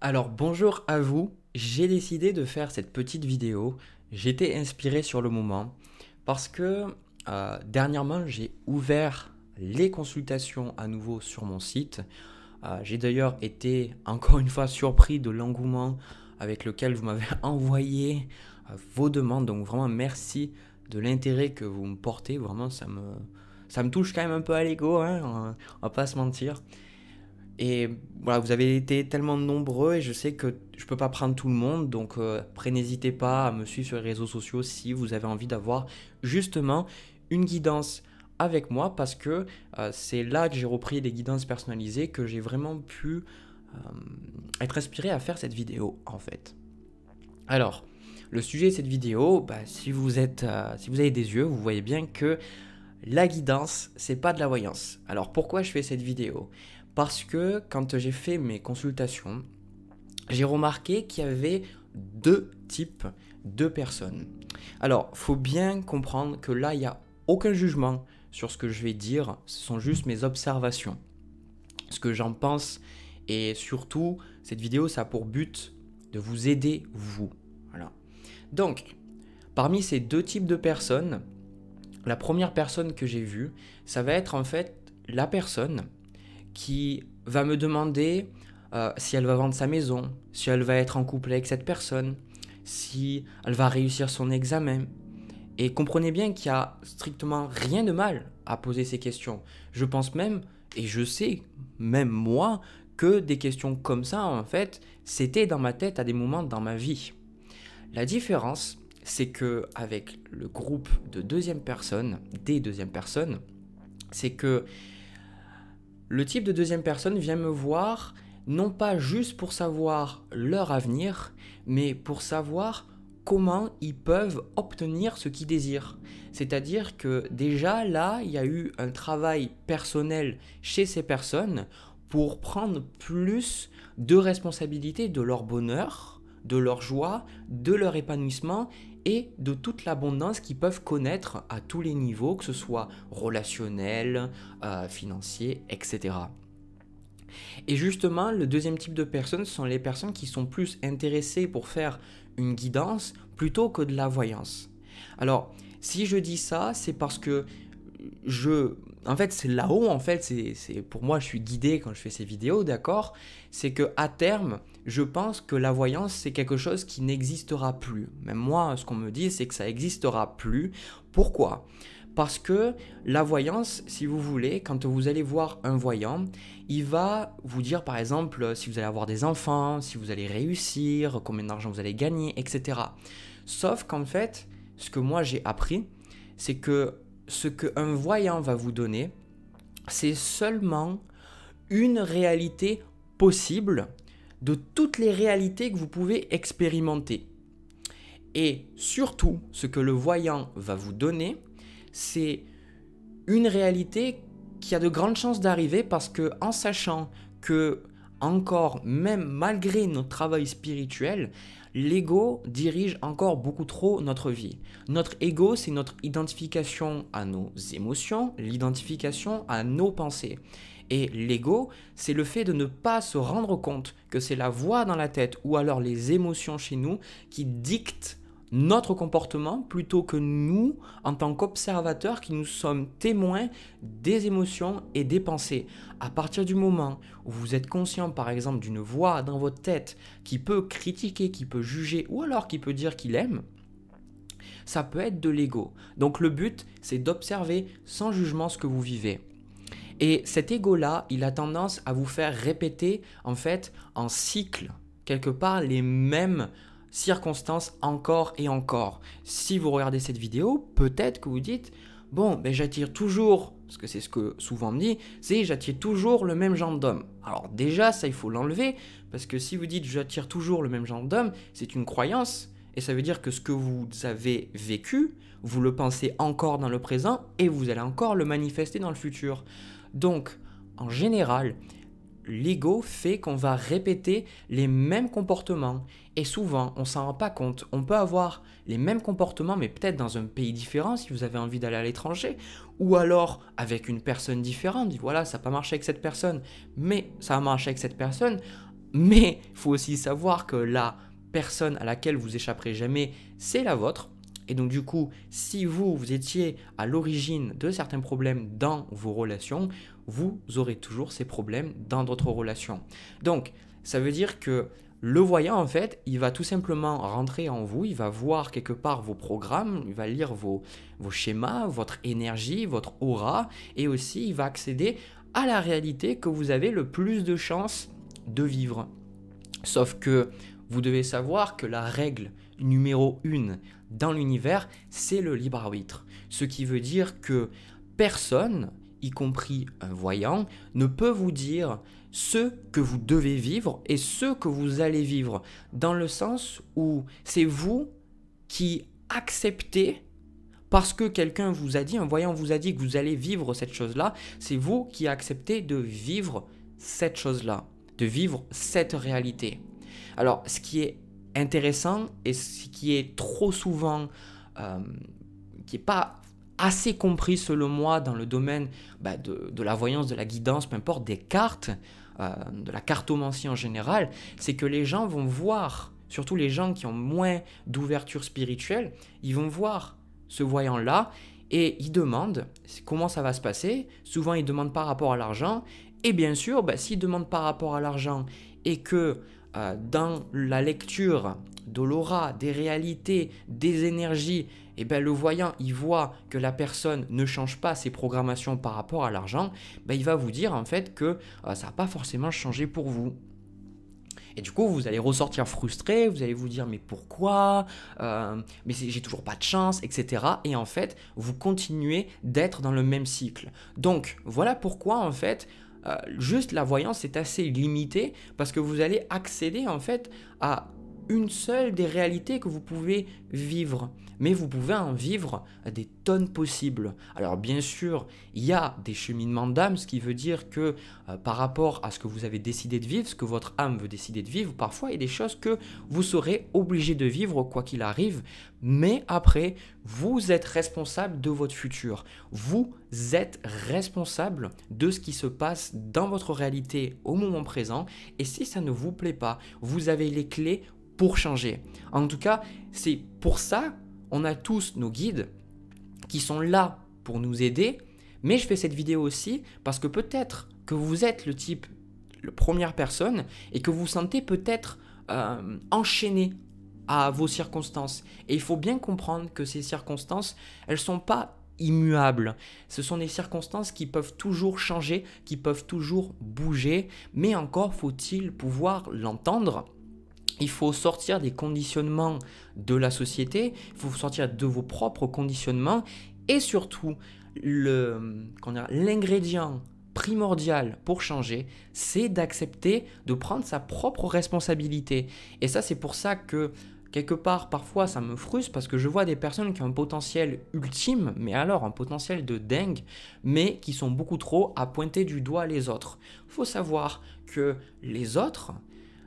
Alors bonjour à vous, j'ai décidé de faire cette petite vidéo, j'étais inspiré sur le moment parce que euh, dernièrement j'ai ouvert les consultations à nouveau sur mon site. Euh, j'ai d'ailleurs été encore une fois surpris de l'engouement avec lequel vous m'avez envoyé euh, vos demandes, donc vraiment merci de l'intérêt que vous me portez, vraiment ça me, ça me touche quand même un peu à l'ego, hein, on va pas se mentir. Et voilà, vous avez été tellement nombreux et je sais que je peux pas prendre tout le monde, donc euh, après n'hésitez pas à me suivre sur les réseaux sociaux si vous avez envie d'avoir justement une guidance avec moi parce que euh, c'est là que j'ai repris les guidances personnalisées, que j'ai vraiment pu euh, être inspiré à faire cette vidéo en fait. Alors, le sujet de cette vidéo, bah, si, vous êtes, si vous avez des yeux, vous voyez bien que la guidance, c'est pas de la voyance. Alors pourquoi je fais cette vidéo parce que quand j'ai fait mes consultations, j'ai remarqué qu'il y avait deux types de personnes. Alors, faut bien comprendre que là, il n'y a aucun jugement sur ce que je vais dire, ce sont juste mes observations. Ce que j'en pense, et surtout, cette vidéo, ça a pour but de vous aider, vous. Donc, parmi ces deux types de personnes, la première personne que j'ai vue, ça va être en fait la personne qui va me demander euh, si elle va vendre sa maison, si elle va être en couple avec cette personne, si elle va réussir son examen. Et comprenez bien qu'il n'y a strictement rien de mal à poser ces questions. Je pense même, et je sais, même moi, que des questions comme ça, en fait, c'était dans ma tête à des moments dans ma vie. La différence, c'est que avec le groupe de deuxième personne, des deuxièmes personnes, c'est que le type de deuxième personne vient me voir non pas juste pour savoir leur avenir, mais pour savoir comment ils peuvent obtenir ce qu'ils désirent. C'est-à-dire que déjà là, il y a eu un travail personnel chez ces personnes pour prendre plus de responsabilités de leur bonheur, de leur joie, de leur épanouissement de toute l'abondance qu'ils peuvent connaître à tous les niveaux, que ce soit relationnel, euh, financier, etc. Et justement, le deuxième type de personnes sont les personnes qui sont plus intéressées pour faire une guidance plutôt que de la voyance. Alors, si je dis ça, c'est parce que je, en fait, c'est là-haut, en fait, c'est pour moi, je suis guidé quand je fais ces vidéos, d'accord C'est que à terme, je pense que la voyance, c'est quelque chose qui n'existera plus. Même moi, ce qu'on me dit, c'est que ça n'existera plus. Pourquoi Parce que la voyance, si vous voulez, quand vous allez voir un voyant, il va vous dire, par exemple, si vous allez avoir des enfants, si vous allez réussir, combien d'argent vous allez gagner, etc. Sauf qu'en fait, ce que moi j'ai appris, c'est que ce qu'un voyant va vous donner, c'est seulement une réalité possible de toutes les réalités que vous pouvez expérimenter. Et surtout, ce que le voyant va vous donner, c'est une réalité qui a de grandes chances d'arriver parce que en sachant que encore, même malgré notre travail spirituel, l'ego dirige encore beaucoup trop notre vie. Notre ego, c'est notre identification à nos émotions, l'identification à nos pensées. Et l'ego, c'est le fait de ne pas se rendre compte que c'est la voix dans la tête ou alors les émotions chez nous qui dictent notre comportement plutôt que nous en tant qu'observateurs qui nous sommes témoins des émotions et des pensées. À partir du moment où vous êtes conscient par exemple d'une voix dans votre tête qui peut critiquer, qui peut juger ou alors qui peut dire qu'il aime, ça peut être de l'ego. Donc le but c'est d'observer sans jugement ce que vous vivez. Et cet ego-là, il a tendance à vous faire répéter en fait en cycle quelque part les mêmes circonstances encore et encore. Si vous regardez cette vidéo, peut-être que vous dites Bon, ben j'attire toujours, parce que c'est ce que souvent me dit, c'est j'attire toujours le même genre d'homme. Alors déjà, ça il faut l'enlever, parce que si vous dites j'attire toujours le même genre d'homme, c'est une croyance, et ça veut dire que ce que vous avez vécu, vous le pensez encore dans le présent, et vous allez encore le manifester dans le futur. Donc, en général, l'ego fait qu'on va répéter les mêmes comportements. Et souvent, on s'en rend pas compte. On peut avoir les mêmes comportements, mais peut-être dans un pays différent, si vous avez envie d'aller à l'étranger, ou alors avec une personne différente. Voilà, ça n'a pas marché avec cette personne, mais ça a marché avec cette personne. Mais il faut aussi savoir que la personne à laquelle vous échapperez jamais, c'est la vôtre. Et donc du coup, si vous, vous étiez à l'origine de certains problèmes dans vos relations, vous aurez toujours ces problèmes dans d'autres relations. Donc, ça veut dire que le voyant, en fait, il va tout simplement rentrer en vous, il va voir quelque part vos programmes, il va lire vos, vos schémas, votre énergie, votre aura, et aussi il va accéder à la réalité que vous avez le plus de chances de vivre. Sauf que vous devez savoir que la règle numéro 1 dans l'univers, c'est le libre arbitre. Ce qui veut dire que personne, y compris un voyant, ne peut vous dire ce que vous devez vivre et ce que vous allez vivre, dans le sens où c'est vous qui acceptez parce que quelqu'un vous a dit, un voyant vous a dit que vous allez vivre cette chose-là, c'est vous qui acceptez de vivre cette chose-là, de vivre cette réalité. Alors, ce qui est intéressant et ce qui est trop souvent, euh, qui n'est pas assez compris selon moi dans le domaine bah, de, la voyance, de la guidance, peu importe, des cartes, euh, de la cartomancie en général, c'est que les gens vont voir, surtout les gens qui ont moins d'ouverture spirituelle, ils vont voir ce voyant-là et ils demandent comment ça va se passer. Souvent, ils demandent par rapport à l'argent. Et bien sûr, bah, s'ils demandent par rapport à l'argent et que euh, dans la lecture de l'aura, des réalités, des énergies, et eh ben le voyant, il voit que la personne ne change pas ses programmations par rapport à l'argent, ben il va vous dire en fait que euh, ça n'a pas forcément changé pour vous. Et du coup, vous allez ressortir frustré, vous allez vous dire mais pourquoi euh, Mais j'ai toujours pas de chance, etc. Et en fait, vous continuez d'être dans le même cycle. Donc, voilà pourquoi en fait, euh, juste la voyance est assez limitée parce que vous allez accéder en fait à une seule des réalités que vous pouvez vivre. Mais vous pouvez en vivre des tonnes possibles. Alors bien sûr, il y a des cheminements d'âme, ce qui veut dire que euh, par rapport à ce que vous avez décidé de vivre, ce que votre âme veut décider de vivre, parfois il y a des choses que vous serez obligé de vivre quoi qu'il arrive. Mais après, vous êtes responsable de votre futur. Vous êtes responsable de ce qui se passe dans votre réalité au moment présent. Et si ça ne vous plaît pas, vous avez les clés pour changer. En tout cas, c'est pour ça, on a tous nos guides qui sont là pour nous aider, mais je fais cette vidéo aussi parce que peut-être que vous êtes le type, la première personne, et que vous sentez peut-être euh, enchaîné à vos circonstances. Et il faut bien comprendre que ces circonstances, elles sont pas immuables. Ce sont des circonstances qui peuvent toujours changer, qui peuvent toujours bouger, mais encore faut-il pouvoir l'entendre il faut sortir des conditionnements de la société, il faut sortir de vos propres conditionnements et surtout l'ingrédient primordial pour changer, c'est d'accepter de prendre sa propre responsabilité. Et ça, c'est pour ça que quelque part, parfois, ça me frustre parce que je vois des personnes qui ont un potentiel ultime, mais alors un potentiel de dingue, mais qui sont beaucoup trop à pointer du doigt les autres. Il Faut savoir que les autres,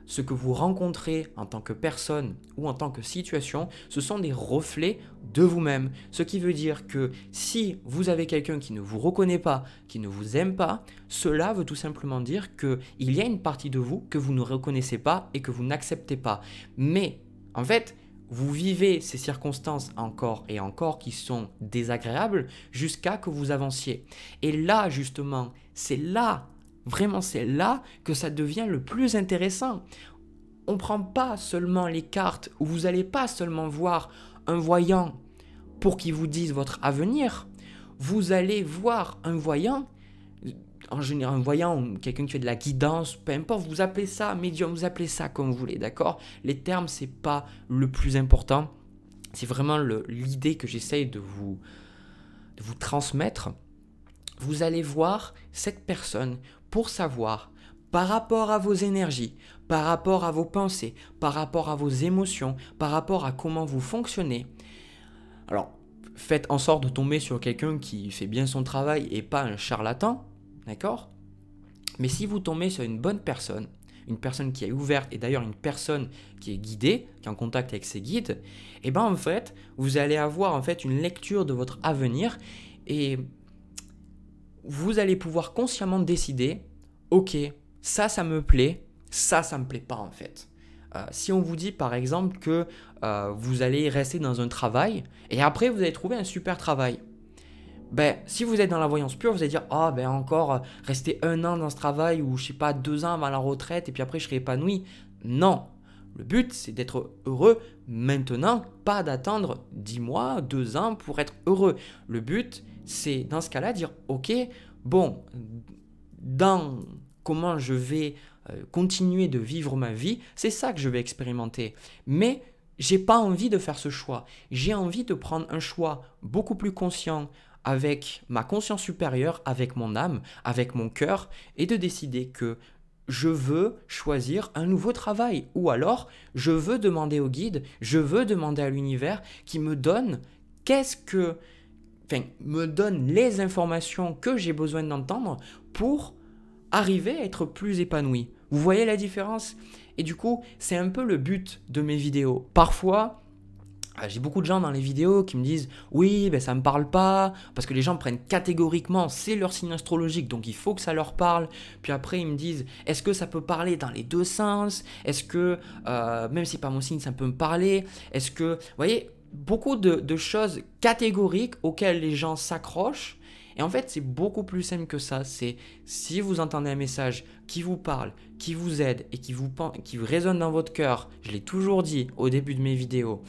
ce que vous rencontrez en tant que personne ou en tant que situation, ce sont des reflets de vous-même. Ce qui veut dire que si vous avez quelqu'un qui ne vous reconnaît pas, qui ne vous aime pas, cela veut tout simplement dire que il y a une partie de vous que vous ne reconnaissez pas et que vous n'acceptez pas. Mais en fait, vous vivez ces circonstances encore et encore qui sont désagréables jusqu'à que vous avanciez. Et là, justement, c'est là Vraiment, c'est là que ça devient le plus intéressant. On ne prend pas seulement les cartes, où vous n'allez pas seulement voir un voyant pour qu'il vous dise votre avenir. Vous allez voir un voyant, en général un voyant, ou quelqu'un qui fait de la guidance, peu importe, vous appelez ça médium, vous appelez ça comme vous voulez, d'accord Les termes, c'est pas le plus important. C'est vraiment l'idée que j'essaye de vous, de vous transmettre. Vous allez voir cette personne pour savoir par rapport à vos énergies, par rapport à vos pensées, par rapport à vos émotions, par rapport à comment vous fonctionnez. Alors, faites en sorte de tomber sur quelqu'un qui fait bien son travail et pas un charlatan, d'accord Mais si vous tombez sur une bonne personne, une personne qui est ouverte et d'ailleurs une personne qui est guidée, qui est en contact avec ses guides, et eh ben en fait, vous allez avoir en fait une lecture de votre avenir et vous allez pouvoir consciemment décider, ok, ça, ça me plaît, ça, ça me plaît pas en fait. Euh, si on vous dit par exemple que euh, vous allez rester dans un travail et après vous allez trouver un super travail, ben, si vous êtes dans la voyance pure, vous allez dire Ah, ben encore euh, rester un an dans ce travail ou je sais pas, deux ans avant la retraite et puis après je serai épanoui. Non Le but, c'est d'être heureux maintenant, pas d'attendre dix mois, deux ans pour être heureux. Le but, c'est dans ce cas-là dire, ok, bon, dans comment je vais euh, continuer de vivre ma vie, c'est ça que je vais expérimenter. Mais j'ai pas envie de faire ce choix. J'ai envie de prendre un choix beaucoup plus conscient avec ma conscience supérieure, avec mon âme, avec mon cœur, et de décider que je veux choisir un nouveau travail, ou alors je veux demander au guide, je veux demander à l'univers qui me donne qu'est-ce que me donne les informations que j'ai besoin d'entendre pour arriver à être plus épanoui. Vous voyez la différence Et du coup, c'est un peu le but de mes vidéos. Parfois, ah, j'ai beaucoup de gens dans les vidéos qui me disent oui, mais ben, ça me parle pas, parce que les gens prennent catégoriquement, c'est leur signe astrologique, donc il faut que ça leur parle. Puis après ils me disent est-ce que ça peut parler dans les deux sens Est-ce que euh, même si c'est pas mon signe, ça peut me parler Est-ce que, vous voyez, beaucoup de, choses catégoriques auxquelles les gens s'accrochent. Et en fait, c'est beaucoup plus simple que ça. C'est si vous entendez un message qui vous parle, qui vous aide et qui vous qui résonne dans votre cœur, je l'ai toujours dit au début de mes vidéos.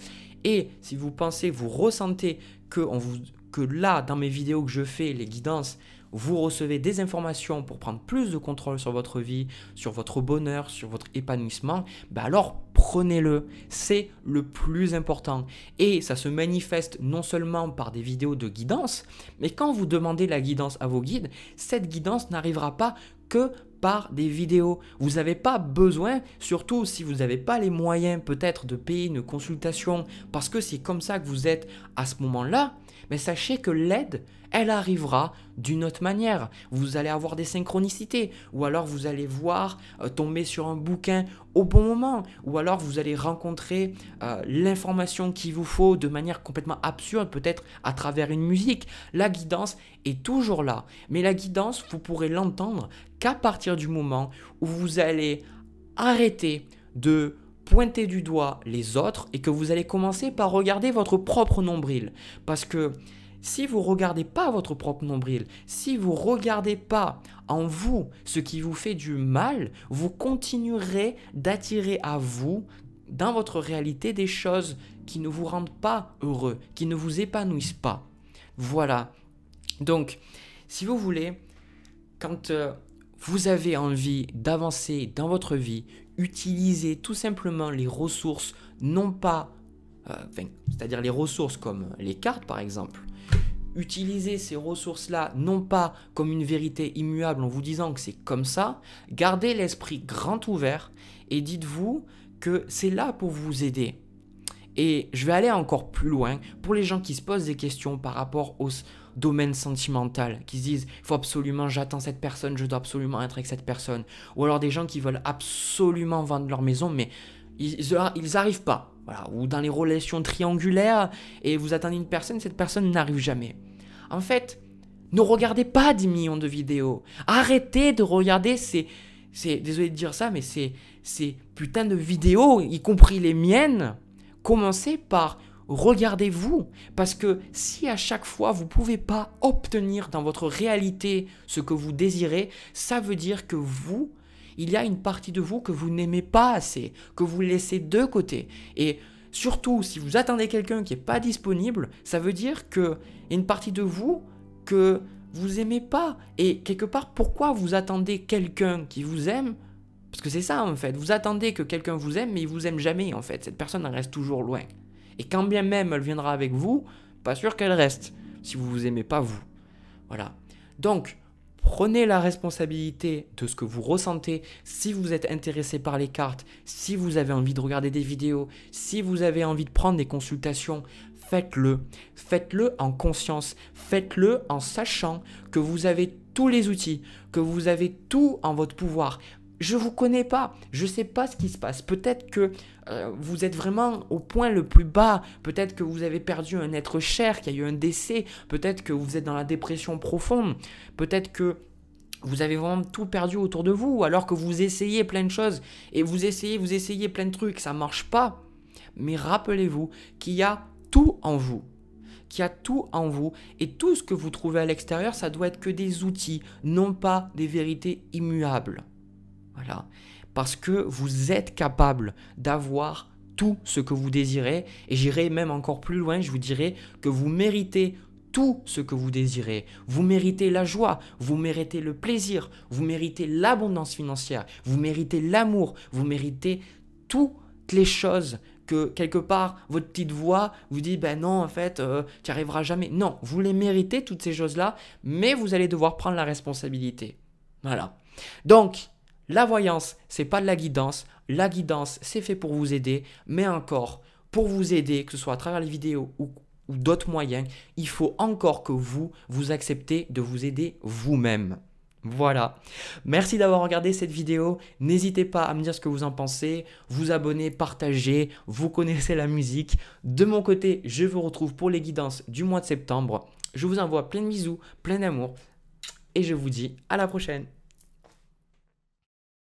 Et si vous pensez, vous ressentez que, on vous, que là, dans mes vidéos que je fais, les guidances, vous recevez des informations pour prendre plus de contrôle sur votre vie, sur votre bonheur, sur votre épanouissement, ben alors prenez-le, c'est le plus important. Et ça se manifeste non seulement par des vidéos de guidance, mais quand vous demandez la guidance à vos guides, cette guidance n'arrivera pas que par des vidéos. Vous n'avez pas besoin, surtout si vous n'avez pas les moyens peut-être de payer une consultation, parce que c'est comme ça que vous êtes à ce moment-là, mais sachez que l'aide, elle arrivera d'une autre manière. Vous allez avoir des synchronicités, ou alors vous allez voir euh, tomber sur un bouquin au bon moment, ou alors vous allez rencontrer euh, l'information qu'il vous faut de manière complètement absurde, peut-être à travers une musique. La guidance est toujours là, mais la guidance, vous pourrez l'entendre qu'à partir du moment où vous allez arrêter de pointez du doigt les autres et que vous allez commencer par regarder votre propre nombril. Parce que si vous ne regardez pas votre propre nombril, si vous ne regardez pas en vous ce qui vous fait du mal, vous continuerez d'attirer à vous dans votre réalité des choses qui ne vous rendent pas heureux, qui ne vous épanouissent pas. Voilà. Donc, si vous voulez, quand euh, vous avez envie d'avancer dans votre vie, utilisez tout simplement les ressources, non pas, euh, c'est-à-dire les ressources comme les cartes par exemple, utilisez ces ressources-là non pas comme une vérité immuable en vous disant que c'est comme ça, gardez l'esprit grand ouvert et dites-vous que c'est là pour vous aider. Et je vais aller encore plus loin pour les gens qui se posent des questions par rapport aux, domaine sentimental, qui se disent il faut absolument, j'attends cette personne, je dois absolument être avec cette personne. Ou alors des gens qui veulent absolument vendre leur maison, mais ils n'arrivent pas. Voilà. Ou dans les relations triangulaires, et vous attendez une personne, cette personne n'arrive jamais. En fait, ne regardez pas 10 millions de vidéos. Arrêtez de regarder ces. c'est désolé de dire ça, mais c'est ces putains de vidéos, y compris les miennes. Commencez par regardez-vous, parce que si à chaque fois vous ne pouvez pas obtenir dans votre réalité ce que vous désirez, ça veut dire que vous, il y a une partie de vous que vous n'aimez pas assez, que vous laissez de côté. Et surtout, si vous attendez quelqu'un qui n'est pas disponible, ça veut dire qu'il y a une partie de vous que vous aimez pas. Et quelque part, pourquoi vous attendez quelqu'un qui vous aime Parce que c'est ça en fait, vous attendez que quelqu'un vous aime, mais il vous aime jamais en fait. Cette personne reste toujours loin. Et quand bien même elle viendra avec vous, pas sûr qu'elle reste, si vous vous aimez pas vous. Voilà. Donc, prenez la responsabilité de ce que vous ressentez. Si vous êtes intéressé par les cartes, si vous avez envie de regarder des vidéos, si vous avez envie de prendre des consultations, faites-le. Faites-le en conscience. Faites-le en sachant que vous avez tous les outils, que vous avez tout en votre pouvoir je vous connais pas, je sais pas ce qui se passe. Peut-être que euh, vous êtes vraiment au point le plus bas, peut-être que vous avez perdu un être cher, qu'il y a eu un décès, peut-être que vous êtes dans la dépression profonde, peut-être que vous avez vraiment tout perdu autour de vous, alors que vous essayez plein de choses et vous essayez, vous essayez plein de trucs, ça marche pas. Mais rappelez-vous qu'il y a tout en vous qu'il y a tout en vous et tout ce que vous trouvez à l'extérieur, ça doit être que des outils, non pas des vérités immuables. Voilà. Parce que vous êtes capable d'avoir tout ce que vous désirez. Et j'irai même encore plus loin, je vous dirai que vous méritez tout ce que vous désirez. Vous méritez la joie, vous méritez le plaisir, vous méritez l'abondance financière, vous méritez l'amour, vous méritez toutes les choses que quelque part votre petite voix vous dit ben non en fait euh, tu arriveras jamais. Non, vous les méritez toutes ces choses-là, mais vous allez devoir prendre la responsabilité. Voilà. Donc, la voyance, c'est pas de la guidance. La guidance, c'est fait pour vous aider, mais encore, pour vous aider, que ce soit à travers les vidéos ou, d'autres moyens, il faut encore que vous, vous acceptez de vous aider vous-même. Voilà. Merci d'avoir regardé cette vidéo. N'hésitez pas à me dire ce que vous en pensez, vous abonner, partager. Vous connaissez la musique. De mon côté, je vous retrouve pour les guidances du mois de septembre. Je vous envoie plein de bisous, plein d'amour et je vous dis à la prochaine.